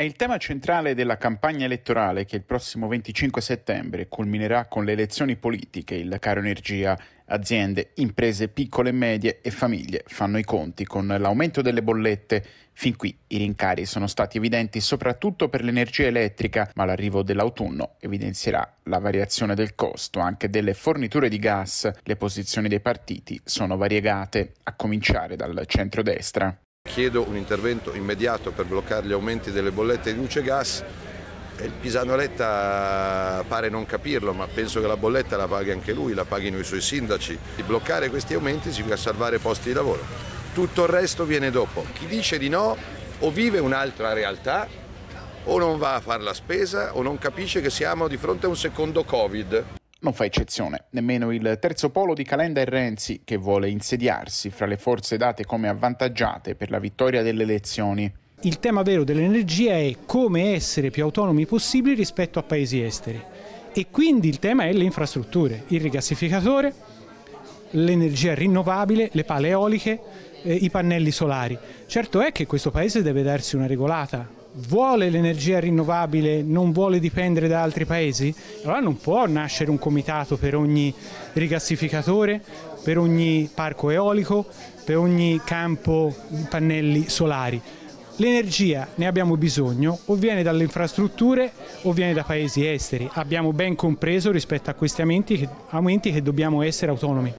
È il tema centrale della campagna elettorale che il prossimo 25 settembre culminerà con le elezioni politiche, il caro energia. Aziende, imprese piccole e medie e famiglie fanno i conti con l'aumento delle bollette. Fin qui i rincari sono stati evidenti soprattutto per l'energia elettrica, ma l'arrivo dell'autunno evidenzierà la variazione del costo anche delle forniture di gas. Le posizioni dei partiti sono variegate, a cominciare dal centrodestra. Chiedo un intervento immediato per bloccare gli aumenti delle bollette di luce e gas. Il Pisano Letta pare non capirlo, ma penso che la bolletta la paghi anche lui, la paghino i suoi sindaci. Di bloccare questi aumenti significa salvare posti di lavoro. Tutto il resto viene dopo. Chi dice di no o vive un'altra realtà o non va a fare la spesa o non capisce che siamo di fronte a un secondo Covid. Non fa eccezione nemmeno il terzo polo di Calenda e Renzi, che vuole insediarsi fra le forze date come avvantaggiate per la vittoria delle elezioni. Il tema vero dell'energia è come essere più autonomi possibili rispetto a paesi esteri. E quindi il tema è le infrastrutture, il rigassificatore, l'energia rinnovabile, le pale eoliche, eh, i pannelli solari. Certo è che questo paese deve darsi una regolata vuole l'energia rinnovabile, non vuole dipendere da altri paesi, allora non può nascere un comitato per ogni rigassificatore, per ogni parco eolico, per ogni campo di pannelli solari. L'energia ne abbiamo bisogno o viene dalle infrastrutture o viene da paesi esteri. Abbiamo ben compreso rispetto a questi aumenti che, aumenti che dobbiamo essere autonomi.